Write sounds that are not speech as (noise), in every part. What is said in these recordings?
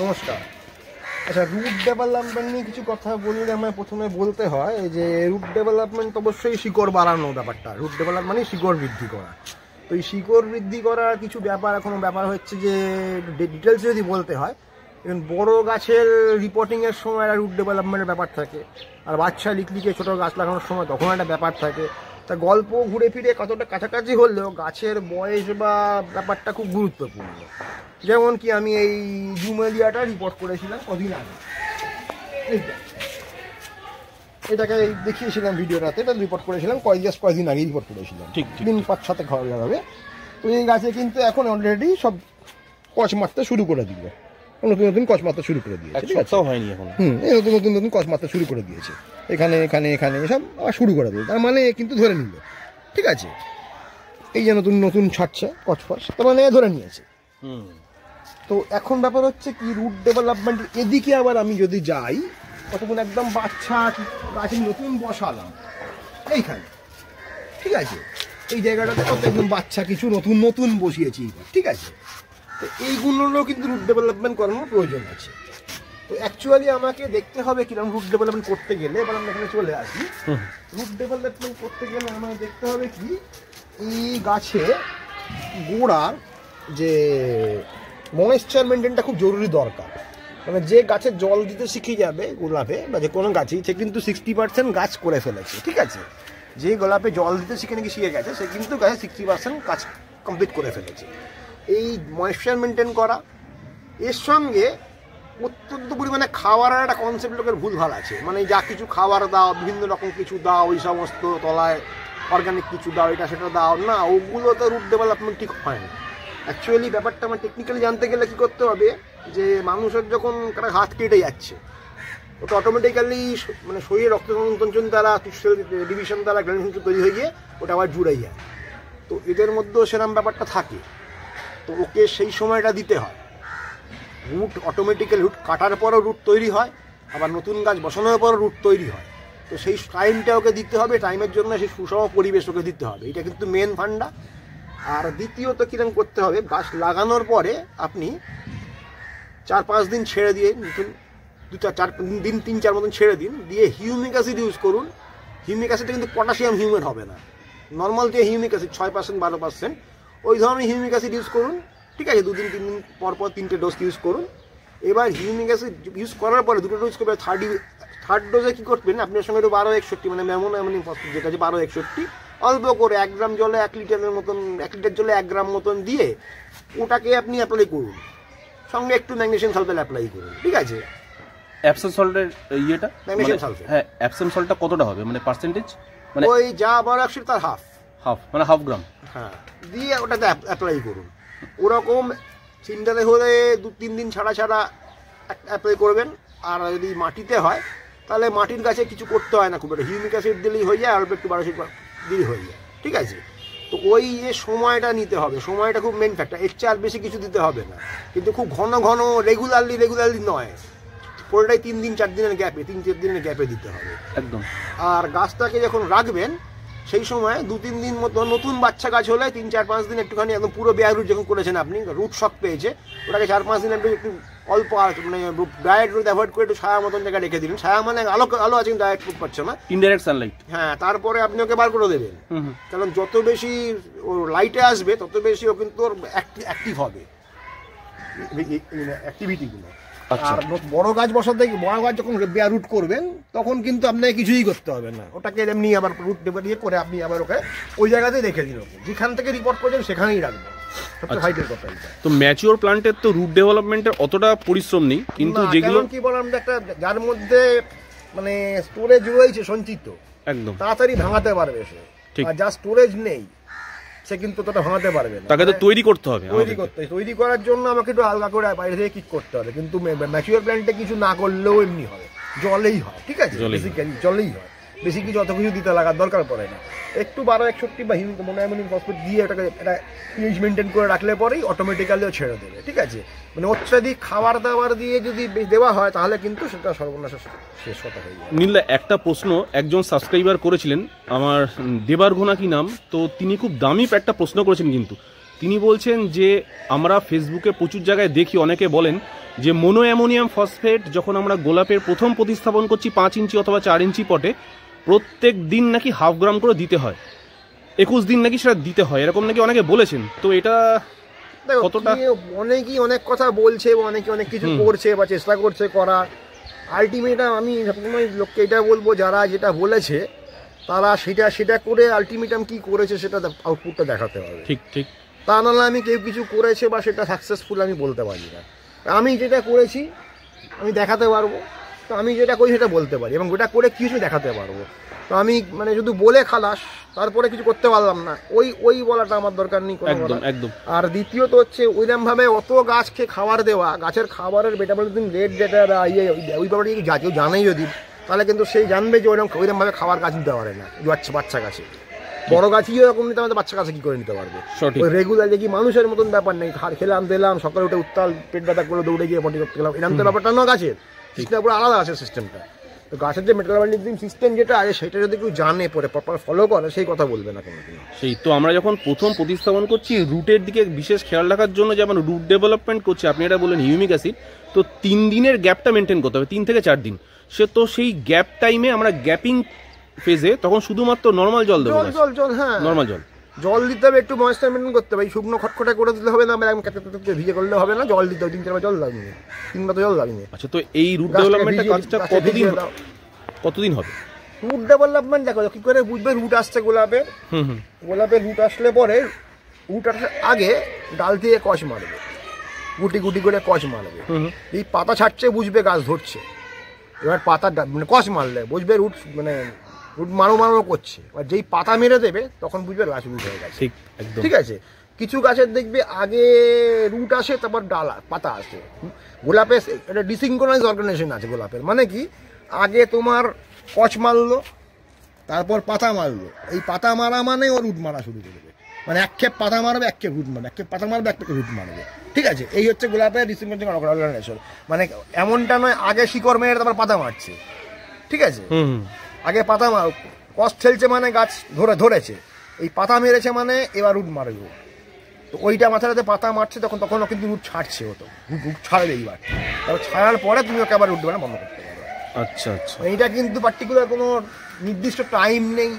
নমস্কার আচ্ছা root development নিয়ে কিছু কথা বললে আমায় প্রথমে বলতে হয় যে রুট ডেভেলপমেন্ট অবশ্যই শিকড় বাড়ানো ব্যাপারটা রুট ডেভেলপ মানে শিকড় বৃদ্ধি করা তো এই শিকড় বৃদ্ধি করার কিছু ব্যাপার এখনও ব্যাপার হচ্ছে যে ডিটেলস যদি বলতে হয় এবং বড় গাছের রিপোর্টিংয়ের সময় একটা রুট ডেভেলপমেন্টের ব্যাপার থাকে আর বাচ্চা লিখলিকে ছোটো গাছ লাগানোর সময় তখন একটা ব্যাপার থাকে তা গল্প ঘুরে ফিরে কতটা কাছাকাছি হলেও গাছের বয়স বা ব্যাপারটা খুব গুরুত্বপূর্ণ যেমন কি আমি এই জুমেলিয়াটা রিপোর্ট করেছিলাম কদিন আগে এটাকে দেখিয়েছিলাম ভিডিওটাতে এটা রিপোর্ট করেছিলাম কয়েক কয়েকদিন আগে রিপোর্ট করেছিলাম ঠিক দিন পাঁচ সাথে খাওয়া যাবে তো এই গাছে কিন্তু এখন অলরেডি সব কচ মারতে শুরু করে দিল নতুন নতুন কসমাত্রা শুরু করে দিয়েছে ঠিক আছে হয়নি এখন হুম এই নতুন নতুন নতুন কসমাত্রা শুরু করে দিয়েছে এখানে এখানে এখানে এসব আবার শুরু করে দিয়েছে তার মানে কিন্তু ধরে নিল ঠিক আছে এই যে নতুন নতুন ছাড়ছে কচফস তার মানে ধরে নিয়েছে হুম তো এখন ব্যাপার হচ্ছে কি রুট ডেভেলপমেন্ট এদিকে আবার আমি যদি যাই কতক্ষণ একদম বাচ্চা গাছে নতুন বসালাম এইখানে ঠিক আছে এই জায়গাটাতে কত একদম বাচ্চা কিছু নতুন নতুন বসিয়েছি ঠিক আছে তো এইগুলোরও কিন্তু রুট ডেভেলপমেন্ট করানোর প্রয়োজন আছে তো অ্যাকচুয়ালি আমাকে দেখতে হবে কিরকম রুট ডেভেলপমেন্ট করতে গেলে এবার আমরা এখানে চলে আসি রুট ডেভেলপমেন্ট করতে গেলে আমাকে দেখতে হবে কি এই গাছে গোড়ার যে ময়েশ্চার মেনটেনটা খুব জরুরি দরকার মানে যে গাছে জল দিতে শিখে যাবে গোলাপে বা যে কোনো গাছেই সে কিন্তু সিক্সটি পার্সেন্ট গাছ করে ফেলেছে ঠিক আছে যে গোলাপে জল দিতে শিখে নাকি শিখে গেছে সে কিন্তু গাছে সিক্সটি পার্সেন্ট কাজ কমপ্লিট করে ফেলেছে এই ময়েশ্চার মেনটেন করা এর সঙ্গে অত্যন্ত পরিমাণে খাওয়ার একটা কনসেপ্ট লোকের ভুলভাল আছে মানে যা কিছু খাবার দাও বিভিন্ন রকম কিছু দাও ওই সমস্ত তলায় অর্গানিক কিছু দাও এটা সেটা দাও না ওগুলো তো রুট ডেভেলপমেন্ট ঠিক হয় না অ্যাকচুয়ালি ব্যাপারটা আমার টেকনিক্যালি জানতে গেলে কী করতে হবে যে মানুষের যখন কারো হাত কেটে যাচ্ছে ওটা অটোমেটিক্যালি মানে শরীরে রক্ত সংযোজন দ্বারা ডিভিশন দ্বারা গ্রান্ড তৈরি হয়ে গিয়ে ওটা আবার জুড়ে যায় তো এদের মধ্যেও সেরম ব্যাপারটা থাকে তো ওকে সেই সময়টা দিতে হয় রুট অটোমেটিক্যাল রুট কাটার পরও রুট তৈরি হয় আবার নতুন গাছ বসানোর পরও রুট তৈরি হয় তো সেই টাইমটা ওকে দিতে হবে টাইমের জন্য সেই সুষম পরিবেশ ওকে দিতে হবে এটা কিন্তু মেন ফান্ডা আর দ্বিতীয়ত কীরকম করতে হবে গাছ লাগানোর পরে আপনি চার পাঁচ দিন ছেড়ে দিয়ে নতুন দু চার চার দিন তিন চার মতন ছেড়ে দিন দিয়ে হিউমিক অ্যাসিড ইউজ করুন হিউমিক অ্যাসিডটা কিন্তু পটাশিয়াম হিউমেট হবে না নর্মাল যে হিউমিক অ্যাসিড ছয় পার্সেন্ট বারো পার্সেন্ট ওই ধরনের হিউমিক অ্যাসিড ইউজ করুন ঠিক আছে দুদিন তিন দিন পর পর তিনটে ডোজ ইউজ করুন এবার হিউমিক অ্যাসিড ইউজ করার পরে দুটো ডোজ করবে থার্ড থার্ড ডোজে কী করবেন আপনার সঙ্গে একটু বারো একষট্টি মানে মেমন এমন ফসফেট যেটা আছে বারো একষট্টি অল্প করে এক গ্রাম জলে এক লিটারের মতন এক লিটার জলে এক গ্রাম মতন দিয়ে ওটাকে আপনি অ্যাপ্লাই করুন সঙ্গে একটু ম্যাগনেশিয়াম সালফেট অ্যাপ্লাই করুন ঠিক আছে অ্যাপসাম সল্টের ইয়েটা ম্যাগনেশিয়াম সালফেট হ্যাঁ অ্যাপসাম সল্টটা কতটা হবে মানে পার্সেন্টেজ মানে ওই যা বারো একশো তার হাফ হাফ মানে হাফ গ্রাম হ্যাঁ দিয়ে ওটাতে অ্যাপ্লাই করুন ওরকম চিন্তাতে হলে দু তিন দিন ছাড়া ছাড়া অ্যাপ্লাই করবেন আর যদি মাটিতে হয় তাহলে মাটির গাছে কিছু করতে হয় না খুব একটা হিউমিক অ্যাসিড দিলেই হয়ে যায় অল্প একটু বারোশো দিলেই হয়ে যায় ঠিক আছে তো ওই যে সময়টা নিতে হবে সময়টা খুব মেন ফ্যাক্টর এর চেয়ে আর বেশি কিছু দিতে হবে না কিন্তু খুব ঘন ঘন রেগুলারলি রেগুলারলি নয় পুরোটাই তিন দিন চার দিনের গ্যাপে তিন চার দিনের গ্যাপে দিতে হবে একদম আর গাছটাকে যখন রাখবেন সেই সময় দু তিন দিন মতো নতুন বাচ্চা গাছ হলে তিন চার পাঁচ দিন একটুখানি একদম পুরো বেয়ার রুট যখন করেছেন আপনি রুট শক পেয়েছে ওটাকে চার পাঁচ দিন একটু একটু অল্প মানে ডাইরেক্ট রুট অ্যাভয়েড করে একটু ছায়া মতন জায়গায় রেখে দিলেন ছায়া মানে আলো আলো আছে কিন্তু ডাইরেক্ট রুট পাচ্ছে না ইনডাইরেক্ট সানলাইট হ্যাঁ তারপরে আপনি ওকে বার করে দেবেন কারণ যত বেশি ও লাইটে আসবে তত বেশি ও কিন্তু ওর অ্যাক্টিভ হবে অ্যাক্টিভিটিগুলো আচ্ছা। আর বড় গাছ বসাতে বড় গাছ যখন রুট করবেন তখন কিন্তু আপনাকে কিছুই করতে হবে না ওটাকে এমনি আবার রুট দেবে দিয়ে করে আপনি আবার ওকে ওই জায়গাতেই রেখে দিন যেখান থেকে রিপোর্ট করছেন সেখানেই রাখবেন আচ্ছা। তো ম্যাচিওর প্লান্টের তো রুট ডেভেলপমেন্টের অতটা পরিশ্রম নেই কিন্তু যেগুলো কি বললাম একটা যার মধ্যে মানে স্টোরেজ রয়েছে সঞ্চিত একদম তাড়াতাড়ি ভাঙাতে পারবে সে আর যা স্টোরেজ নেই সে কিন্তু তাতে ভাঙাতে পারবে না তাকে তো মানে তৈরি করতে হবে তৈরি করতে তৈরি করার জন্য আমাকে একটু আলগা করে বাইরে থেকে কিক করতে হবে কিন্তু ম্যাচিওর প্ল্যান্টে কিছু না করলেও এমনি হবে জলেই হয় ঠিক আছে বেসিক্যালি জলেই হয় বেশি কিছু অত কিছু দিতে লাগার দরকার পড়ে না একটু বারো একষট্টি বা হিউমিক মোনামিনিক ফসফেট দিয়ে এটাকে এটা পিএইচ মেনটেন করে রাখলে পরেই অটোমেটিক্যালিও ছেড়ে দেবে ঠিক আছে মানে অত্যাধিক খাবার দাবার দিয়ে যদি দেওয়া হয় তাহলে কিন্তু সেটা সর্বনাশ শেষ কথা হয়ে যায় নীলা একটা প্রশ্ন একজন সাবস্ক্রাইবার করেছিলেন আমার দেবার ঘোনা কি নাম তো তিনি খুব দামি একটা প্রশ্ন করেছেন কিন্তু তিনি বলছেন যে আমরা ফেসবুকে প্রচুর জায়গায় দেখি অনেকে বলেন যে মনো অ্যামোনিয়াম ফসফেট যখন আমরা গোলাপের প্রথম প্রতিস্থাপন করছি পাঁচ ইঞ্চি অথবা চার ইঞ্চি পটে প্রত্যেক দিন নাকি হাফ গ্রাম করে দিতে হয় একুশ দিন নাকি সেটা দিতে হয় এরকম নাকি অনেকে বলেছেন তো এটা কতটা অনেকেই অনেক কথা বলছে বা অনেকে অনেক কিছু করছে বা চেষ্টা করছে করার আলটিমেট আমি সবসময় লোককে এটা বলবো যারা যেটা বলেছে তারা সেটা সেটা করে আলটিমেটাম কি করেছে সেটা আউটপুটটা দেখাতে হবে ঠিক ঠিক তা নাহলে আমি কেউ কিছু করেছে বা সেটা সাকসেসফুল আমি বলতে পারি না আমি যেটা করেছি আমি দেখাতে পারবো তো আমি যেটা করি সেটা বলতে পারি এবং ওটা করে কিছু দেখাতে পারবো তো আমি মানে শুধু বলে খালাস তারপরে কিছু করতে পারলাম না ওই ওই বলাটা আমার দরকার নেই আর দ্বিতীয়ত হচ্ছে ওইরকমভাবে অত গাছকে খাবার দেওয়া গাছের খাবারের দিন রেট যেটা ইয়ে ওই ব্যাপারটা যদি কেউ জানেই যদি তাহলে কিন্তু সেই জানবে যে ওইরকম রকমভাবে খাবার গাছ দিতে পারে না বাচ্চা গাছে বড় গাছই ওরকম নিতে আমাদের বাচ্চা কাছে কি করে নিতে পারবে ওই রেগুলার দেখি মানুষের মতন ব্যাপার নেই খেলাম দিলাম সকালে উঠে উত্তাল পেট ব্যথা করে দৌড়ে গিয়ে পটি করতে গেলাম এরকম তো ব্যাপারটা না গাছের কৃষ্ণাপুর আলাদা আছে সিস্টেমটা তো গাছের যে মেটালবার্নিজম সিস্টেম যেটা আছে সেটা যদি কেউ জানে পরে প্রপার ফলো করে সেই কথা বলবে না কোনো সেই তো আমরা যখন প্রথম প্রতিস্থাপন করছি রুটের দিকে বিশেষ খেয়াল রাখার জন্য যেমন রুট ডেভেলপমেন্ট করছে আপনি এটা বলেন হিউমিক অ্যাসিড তো তিন দিনের গ্যাপটা মেনটেন করতে হবে তিন থেকে চার দিন সে তো সেই গ্যাপ টাইমে আমরা গ্যাপিং ফেজে তখন শুধুমাত্র নর্মাল জল দেবো জল জল হ্যাঁ নর্মাল জল জল দিতে হবে একটু ময়েশ্চার মেনটেন করতে হবে এই শুকনো খটখটা করে দিলে হবে না আমার কেটে কেটে ভিজে করলে হবে না জল দিতে হবে তিন চারবার জল লাগবে তিনবার তো জল লাগবে আচ্ছা তো এই রুট ডেভেলপমেন্টটা কাজটা কতদিন কতদিন হবে রুট ডেভেলপমেন্ট দেখো কি করে বুঝবে রুট আসছে গোলাপে হুম হুম গোলাপের রুট আসলে পরে রুট আসার আগে ডাল দিয়ে কষ মারবে গুটি গুটি করে কষ মারবে এই পাতা ছাড়ছে বুঝবে গাছ ধরছে এবার পাতা মানে কষ মারলে বুঝবে রুট মানে মারো মারো করছে এবার যেই পাতা মেরে দেবে তখন বুঝবে গাছ রুট হয়ে গেছে ঠিক আছে কিছু গাছের দেখবে আগে রুট আসে তারপর ডাল পাতা আসে গোলাপের একটা ডিসিঙ্কোনাইজ অর্গানাইজেশন আছে গোলাপের মানে কি আগে তোমার কচ মারলো তারপর পাতা মারলো এই পাতা মারা মানে ও রুট মারা শুরু করবে মানে এক খেপ পাতা মারবে এক রুট মারবে এক পাতা মারবে এক রুট মারবে ঠিক আছে এই হচ্ছে গোলাপের ডিসিঙ্কোনাইজ অর্গানাইজেশন মানে এমনটা নয় আগে শিকড় মেরে তারপর পাতা মারছে ঠিক আছে আগে পাতা কষ ঠেলছে মানে গাছ ধরে ধরেছে এই পাতা মেরেছে মানে এবার রুট মারবে তো ওইটা মাথাটাতে পাতা মারছে তখন তখনও কিন্তু রুট ছাড়ছে ও তো রুট ছাড়বে এইবার তারপর ছাড়ার পরে তুমি ওকে আবার রুট দেবে বন্ধ করতে পারবে আচ্ছা আচ্ছা মানে এইটা কিন্তু পার্টিকুলার কোনো নির্দিষ্ট টাইম নেই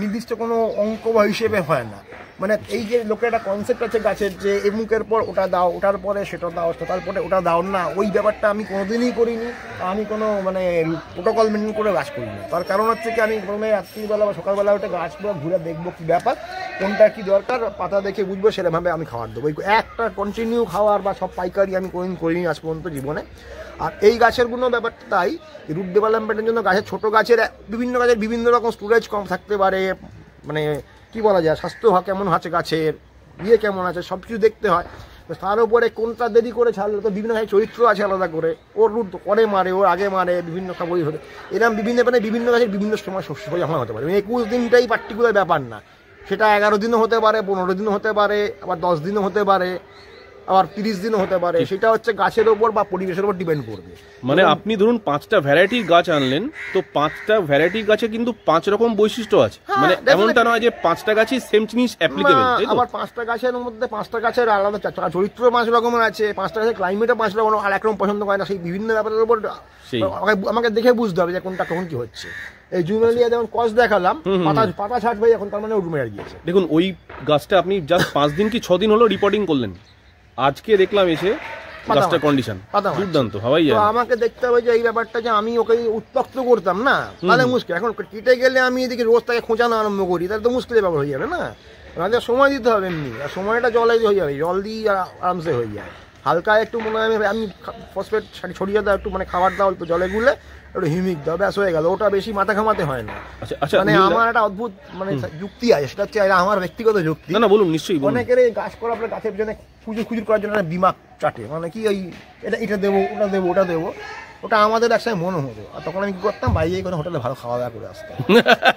নির্দিষ্ট কোনো অঙ্ক বা হিসেবে হয় না মানে এই যে লোকের একটা কনসেপ্ট আছে গাছের যে এমুকের পর ওটা দাও ওটার পরে সেটা দাও তারপরে ওটা দাও না ওই ব্যাপারটা আমি কোনোদিনই করিনি আমি কোনো মানে প্রোটোকল মেনটেন করে গাছ করি না তার কারণ হচ্ছে কি আমি প্রথমে রাত্রিবেলা বা সকালবেলা ওটা গাছগুলো ঘুরে দেখবো কী ব্যাপার কোনটা কি দরকার পাতা দেখে বুঝবো সেরকমভাবে আমি খাওয়ার দেবো একটা কন্টিনিউ খাওয়ার বা সব পাইকারি আমি কোনোদিন করিনি আজ পর্যন্ত জীবনে আর এই গাছেরগুলো ব্যাপারটা তাই রুট ডেভেলপমেন্টের জন্য গাছের ছোটো গাছের বিভিন্ন গাছের বিভিন্ন রকম স্টোরেজ কম থাকতে পারে মানে কি বলা যায় স্বাস্থ্য কেমন আছে গাছের ইয়ে কেমন আছে সব কিছু দেখতে হয় তো তার উপরে কোনটা দেরি করে ছাড়লে তো বিভিন্ন গাছের চরিত্র আছে আলাদা করে ওর রুট করে মারে ওর আগে মারে বিভিন্ন সবই হতে এরকম বিভিন্ন মানে বিভিন্ন গাছের বিভিন্ন সময় শস্য জমা হতে পারে মানে একুশ দিনটাই পার্টিকুলার ব্যাপার না সেটা এগারো দিনও হতে পারে পনেরো দিনও হতে পারে আবার দশ দিনও হতে পারে আবার তিরিশ দিনও হতে পারে সেটা হচ্ছে গাছের ওপর বা পরিবেশের ওপর ডিপেন্ড করবে মানে আপনি ধরুন পাঁচটা ভ্যারাইটির গাছ আনলেন তো পাঁচটা ভ্যারাইটির গাছে কিন্তু পাঁচ রকম বৈশিষ্ট্য আছে হ্যাঁ, মানে এমনটা নয় যে পাঁচটা গাছই সেম জিনিস অ্যাপ্লিকেবল আবার পাঁচটা গাছের মধ্যে পাঁচটা গাছের আলাদা চরিত্র পাঁচ রকমের আছে পাঁচটা গাছের ক্লাইমেটও পাঁচ রকম আর একরকম পছন্দ করে না সেই বিভিন্ন ব্যাপারের উপর আমাকে দেখে বুঝতে হবে যে কোনটা কখন কি হচ্ছে এই জুমেলিয়া যেমন কস দেখালাম পাতা পাতা ছাট ভাই এখন তার মানে রুমে গিয়েছে দেখুন ওই গাছটা আপনি জাস্ট পাঁচ দিন কি ছ দিন হলো রিপোর্টিং করলেন আজকে দেখলাম এসে গাছটা কন্ডিশন দুর্দান্ত হাওয়াই তো আমাকে দেখতে হবে যে এই ব্যাপারটা যে আমি ওকে উত্তক্ত করতাম না তাহলে মুশকিল এখন কেটে গেলে আমি এদিকে রোজ তাকে খোঁজানো আরম্ভ করি তাহলে তো মুশকিলের ব্যাপার হয়ে যাবে না আমাদের সময় দিতে হবে এমনি আর সময়টা জলে হয়ে যাবে জল দিয়ে আরামসে হয়ে যায় হালকা একটু মনে হয় আমি ফসফেট ছড়িয়ে দাও একটু মানে খাবার দাও তো জলে গুলে একটু হিমিক দাও ব্যাস হয়ে গেল ওটা বেশি মাথা ঘামাতে হয় না আচ্ছা, আচ্ছা, মানে আমার একটা অদ্ভুত মানে যুক্তি আছে সেটা হচ্ছে আমার ব্যক্তিগত যুক্তি না বলুন নিশ্চয়ই অনেকের গাছ করা আপনার গাছের জন্য খুঁজে খুঁজুর করার জন্য একটা বিমা চাটে মানে কি ওই এটা এটা দেবো ওটা দেবো ওটা দেবো ওটা আমাদের একসাথে মনে হতো আর তখন আমি করতাম বাইরে কোনো হোটেলে ভালো খাওয়া দাওয়া করে আসতাম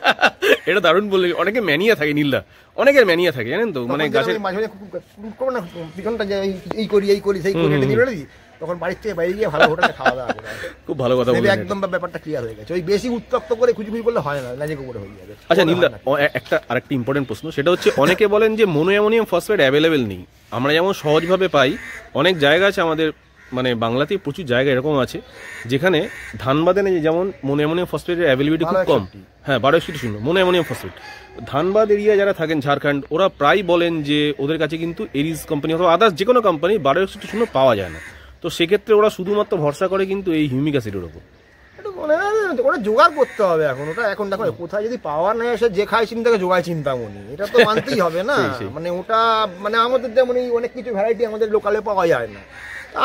(laughs) এটা দারুণ বললে অনেকে ম্যানিয়া থাকে নীলদা অনেকের ম্যানিয়া থাকে জানেন তো মানে গাছের মাঝে মাঝে না পিছনটা যে এই করি এই করি সেই করি এটা তখন বাড়ির থেকে বাইরে গিয়ে ভালো হোটেলে খাওয়া দাওয়া করে খুব ভালো কথা বলে একদম ব্যাপারটা ক্লিয়ার হয়ে গেছে ওই বেশি উত্তপ্ত করে খুঁজুখুঁজি করলে হয় না ল্যাজেকো করে হয়ে যাবে আচ্ছা নীলদা একটা আরেকটা ইম্পর্টেন্ট প্রশ্ন সেটা হচ্ছে অনেকে বলেন যে অ্যামোনিয়াম ফসফেট অ্যাভেলেবেল নেই আমরা যেমন সহজভাবে পাই অনেক জায়গা আছে আমাদের মানে বাংলাতে প্রচুর জায়গা এরকম আছে যেখানে নেই যেমন মোনোঅ্যামোনিয়াম ফসফেটের অ্যাভেলেবিলিটি খুব কম হ্যাঁ বারো একশো শূন্য মোনোঅ্যামোনিয়াম ফসফেট ধানবাদ এরিয়া যারা থাকেন ঝাড়খণ্ড ওরা প্রায় বলেন যে ওদের কাছে কিন্তু এরিজ কোম্পানি অথবা আদার্স যে কোনো কোম্পানি বারো শূন্য পাওয়া যায় না তো সেক্ষেত্রে ওরা শুধুমাত্র ভরসা করে কিন্তু এই হিউমিক অ্যাসিডের ওপর মানে, ওটা জোগাড় করতে হবে এখন ওটা এখন দেখো কোথায় যদি পাওয়ার নেই সে যে খায় চিন্তাকে জোগায় চিন্তা মনি এটা তো মানতেই হবে না (laughs) মানে ওটা মানে আমাদের যেমন এই অনেক কিছু ভ্যারাইটি আমাদের লোকালে পাওয়া যায় না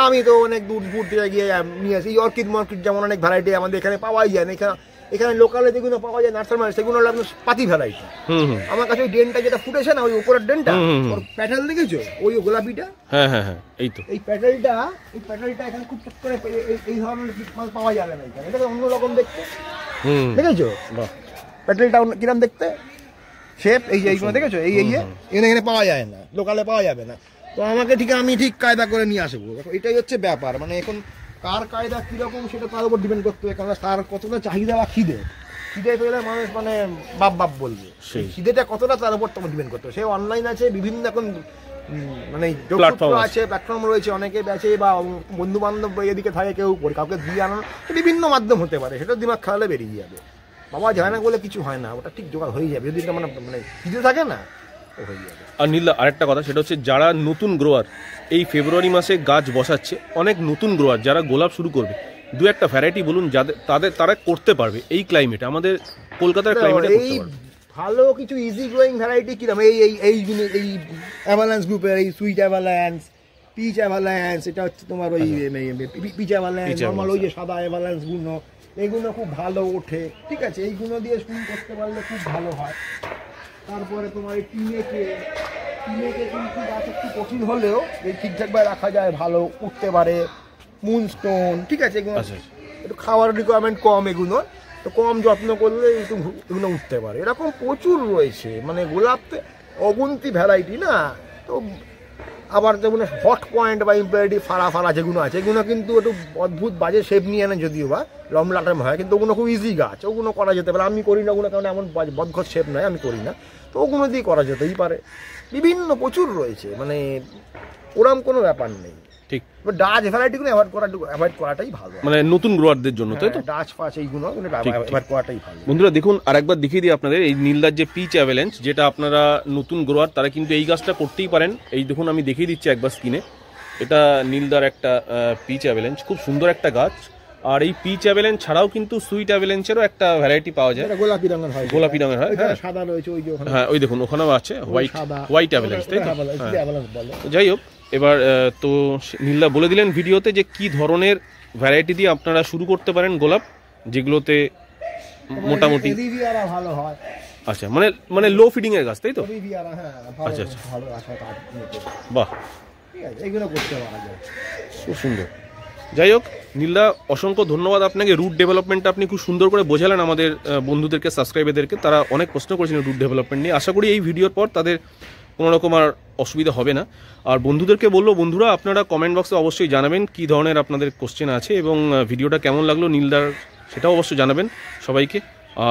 আমি তো অনেক দূর দূর থেকে গিয়ে নিয়ে আসি অর্কিড মার্কিট যেমন অনেক ভ্যারাইটি আমাদের এখানে পাওয়াই যায় না এখানে এখানে লোকালে যেগুলো পাওয়া যায় নার্সার মানে সেগুলো হলো আপনার পাতি ভ্যারাইটি আমার কাছে ওই ডেনটা যেটা ফুটেছে না ওই উপরের ডেনটা ওর প্যাটাল দেখেছো ওই গোলাপিটা হ্যাঁ হ্যাঁ হ্যাঁ এই তো এই প্যাটালটা এই প্যাটালটা এখানে খুব চট করে এই ধরনের মাল পাওয়া যাবে না এখানে এটা অন্য রকম দেখতে দেখেছো প্যাটালটা কিরম দেখতে শেপ এই যে এইগুলো দেখেছো এই এই এখানে এখানে পাওয়া যায় না লোকালে পাওয়া যাবে না তো আমাকে ঠিক আমি ঠিক কায়দা করে নিয়ে আসবো এটাই হচ্ছে ব্যাপার মানে এখন কার কায়দা কীরকম সেটা তার উপর ডিপেন্ড করতে হবে কারণ তার কতটা চাহিদা বা খিদে খিদে পেলে মানুষ মানে বাপ বাপ বলবে সেই খিদেটা কতটা তার উপর তোমার ডিপেন্ড করতে হবে সে অনলাইন আছে বিভিন্ন এখন মানে আছে প্ল্যাটফর্ম রয়েছে অনেকে আছে বা বন্ধু বান্ধব এদিকে থাকে কেউ কাউকে দিয়ে আনানো বিভিন্ন মাধ্যম হতে পারে সেটা দিমাগ খেলালে বেরিয়ে যাবে বাবা যায় না বলে কিছু হয় না ওটা ঠিক জোগাড় হয়ে যাবে যদি মানে মানে খিদে থাকে না আর নীলা আরেকটা কথা সেটা হচ্ছে যারা নতুন গ্রোয়ার এই ফেব্রুয়ারি মাসে গাছ বসাচ্ছে অনেক নতুন গ্রোয়ার যারা গোলাপ শুরু করবে দু একটা ভ্যারাইটি বলুন যাদের তাদের তারা করতে পারবে এই ক্লাইমেট আমাদের কলকাতার ক্লাইমেট ভালো কিছু ইজি গ্রোয়িং ভ্যারাইটি কিরম এই এই এই এই অ্যাভালান্স গ্রুপের এই সুইট অ্যাভালান্স পিচ অ্যাভালান্স এটা হচ্ছে তোমার ওই পিচ অ্যাভালান্স নর্মাল ওই যে হ্যাঁ। সাদা অ্যাভালান্সগুলো এগুলো খুব ভালো ওঠে ঠিক আছে এইগুলো দিয়ে শুরু করতে পারলে খুব ভালো হয় তারপরে তোমার এই টিনেকে টিনেকে কিন্তু গাছ একটু কঠিন হলেও এই ঠিকঠাকভাবে রাখা যায় ভালো উঠতে পারে মুনস্টোন ঠিক আছে এগুলো আচ্ছা, আচ্ছা। একটু খাওয়ার রিকোয়ারমেন্ট কম এগুলো তো কম যত্ন করলে একটু এগুলো উঠতে পারে এরকম প্রচুর রয়েছে মানে গোলাপ অগুন্তি ভ্যারাইটি না তো আবার যেমন হট পয়েন্ট বা ইম্পিউরিটি ফাড়া ফাড়া যেগুলো আছে এগুলো কিন্তু একটু অদ্ভুত বাজে শেপ নিয়ে আনে যদিও বা লম্বা টাইম হয় কিন্তু ওগুলো খুব ইজি গাছ ওগুলো করা যেতে পারে আমি করি না ওগুলো কারণ এমন বদঘর শেপ নয় আমি করি না তো ওগুলো দিয়ে করা যেতেই পারে বিভিন্ন প্রচুর রয়েছে মানে ওরম কোনো ব্যাপার নেই ঠিক ডাচ ভ্যারাইটিগুলো অ্যাভয়েড করা অ্যাভয়েড করাটাই ভালো মানে নতুন গ্রোয়ারদের জন্য তাই তো হ্যাঁ, ডাচ ফাচ এইগুলো অ্যাভয়েড মানে করাটাই ভালো বন্ধুরা দেখুন আরেকবার দেখিয়ে দিই আপনাদের এই নীলদার যে পিচ অ্যাভেলেন্স যেটা আপনারা নতুন গ্রোয়ার তারা কিন্তু এই গাছটা করতেই পারেন এই দেখুন আমি দেখিয়ে দিচ্ছি একবার স্কিনে এটা নীলদার একটা পিচ অ্যাভেলেন্স খুব সুন্দর একটা গাছ আর এই পিচ অ্যাভেলেন্স ছাড়াও কিন্তু সুইট অ্যাভেলেন্সেরও একটা ভ্যারাইটি পাওয়া যায় গোলাপি রঙের হয় গোলাপি রঙের হয় হ্যাঁ। সাদা রয়েছে ওই যে হ্যাঁ ওই দেখুন ওখানেও আছে হোয়াইট হোয়াইট অ্যাভেলেন্স তাই হ্যাঁ, যাই হোক এবার তো নীলদা বলে দিলেন ভিডিওতে যে কি ধরনের ভ্যারাইটি দিয়ে আপনারা শুরু করতে পারেন গোলাপ যেগুলোতে মোটামুটি মানে আচ্ছা মানে মানে লো ফিডিং এর গাছ তাই তো হ্যাঁ, আচ্ছা আচ্ছা বাহ খুব সুন্দর যাই হোক নীলদা অসংখ্য ধন্যবাদ আপনাকে রুট ডেভেলপমেন্টটা আপনি খুব সুন্দর করে বোঝালেন আমাদের বন্ধুদেরকে সাবস্ক্রাইবারদেরকে তারা অনেক প্রশ্ন করেছিলেন রুট ডেভেলপমেন্ট নিয়ে আশা করি এই ভিডিওর পর তাদের কোনো রকম আর অসুবিধা হবে না আর বন্ধুদেরকে বললো বন্ধুরা আপনারা কমেন্ট বক্সে অবশ্যই জানাবেন কি ধরনের আপনাদের কোশ্চেন আছে এবং ভিডিওটা কেমন লাগলো নীলদার সেটাও অবশ্যই জানাবেন সবাইকে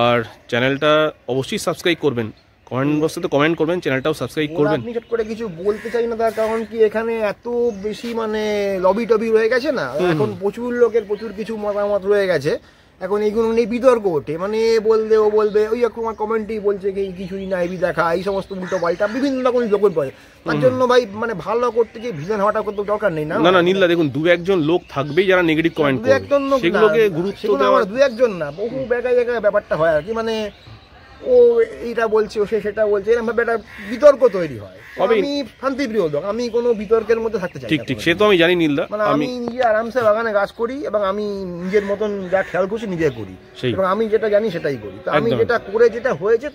আর চ্যানেলটা অবশ্যই সাবস্ক্রাইব করবেন কমেন্ট বক্সে তো কমেন্ট করবেন চ্যানেলটাও সাবস্ক্রাইব করবেন আপনি করে কিছু বলতে চাই না তার কারণ কি এখানে এত বেশি মানে লবি টবি রয়ে গেছে না এখন প্রচুর লোকের প্রচুর কিছু মতামত রয়ে গেছে এখন এইগুলো নিয়ে বিতর্ক ওঠে মানে বলবে ও বলবে ওই আমার কমেন্টেই বলছে কি কিছুই না এবি দেখা এই সমস্ত উল্টো পাল্টা বিভিন্ন রকম লোকের পরে তার জন্য ভাই মানে ভালো করতে গিয়ে ভিজান হওয়াটা করতে দরকার নেই না না না নীলা দেখুন দু একজন লোক থাকবেই যারা নেগেটিভ কমেন্ট করবে দু একজন লোক সেগুলোকে গুরুত্ব দেওয়া দু একজন না বহু জায়গায় জায়গায় ব্যাপারটা হয় আর কি মানে ও এটা বলছে ও সে সেটা বলছে এরকমভাবে একটা বিতর্ক তৈরি হয় আমি শান্তিপ্রিয় লোক আমি কোনো বিতর্কের মধ্যে থাকতে চাই ঠিক ঠিক সে তো আমি জানি নীলদা মানে আমি নিজে আরামসে বাগানে কাজ করি এবং আমি নিজের মতন যা খেয়াল করছি নিজে করি এবং আমি যেটা জানি সেটাই করি তো আমি যেটা করে যেটা হয়েছে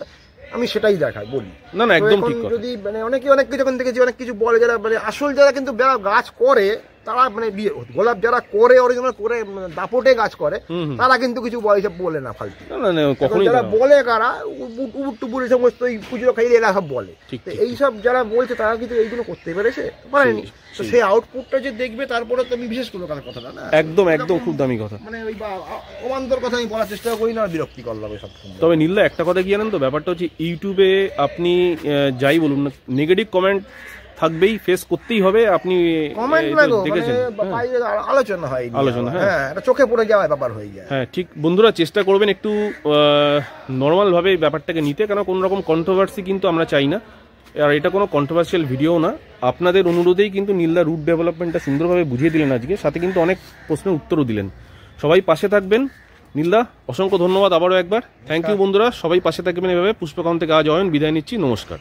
আমি সেটাই দেখাই বলি না না একদম ঠিক যদি মানে অনেকে অনেক কিছু যখন দেখেছি অনেক কিছু বলে যারা মানে আসল যারা কিন্তু গাছ করে তারা মানে বিয়ে গোলাপ যারা করে অরিজিনাল করে দাপটে কাজ করে তারা কিন্তু কিছু বয়সে বলে না ফালতু যারা বলে কারা উপুর টুপুর এই সমস্ত এই পুজো খাইয়ে এরা সব বলে এইসব যারা বলছে তারা কিন্তু এইগুলো করতে পেরেছে পারেনি মানে তো সেই আউটপুটটা যে দেখবে তারপরে তো আমি বিশেষ করবো কারণ কথাটা না একদম একদম খুব দামি কথা মানে ওই অবান্তর কথা আমি বলার চেষ্টা করি না বিরক্তি করলাম সব তবে নীল্লা একটা কথা কি জানেন তো ব্যাপারটা হচ্ছে ইউটিউবে আপনি যাই বলুন না নেগেটিভ কমেন্ট থাকবেই ফেস করতেই হবে আপনি মানে দেখেছেন হ্যাঁ, হ্যাঁ।, হ্যাঁ চোখে পড়ে যাওয়া ব্যাপার হয়ে যায় হ্যাঁ ঠিক বন্ধুরা চেষ্টা করবেন একটু নর্মালভাবে ব্যাপারটাকে নিতে কেন কোনো রকম কন্ট্রোভার্সি কিন্তু আমরা চাই না আর এটা কোনো কন্ট্রোভার্সিয়াল ভিডিও না আপনাদের অনুরোধেই কিন্তু নীলদা রুট ডেভেলপমেন্টটা সুন্দরভাবে বুঝিয়ে দিলেন আজকে সাথে কিন্তু অনেক প্রশ্নের উত্তরও দিলেন সবাই পাশে থাকবেন নীলদা অসংখ্য ধন্যবাদ আবারও একবার থ্যাংক ইউ বন্ধুরা সবাই পাশে থাকবেন এভাবে পুষ্পকান্ত থেকে আজ অয়ন বিদায় নিচ্ছি নমস্কার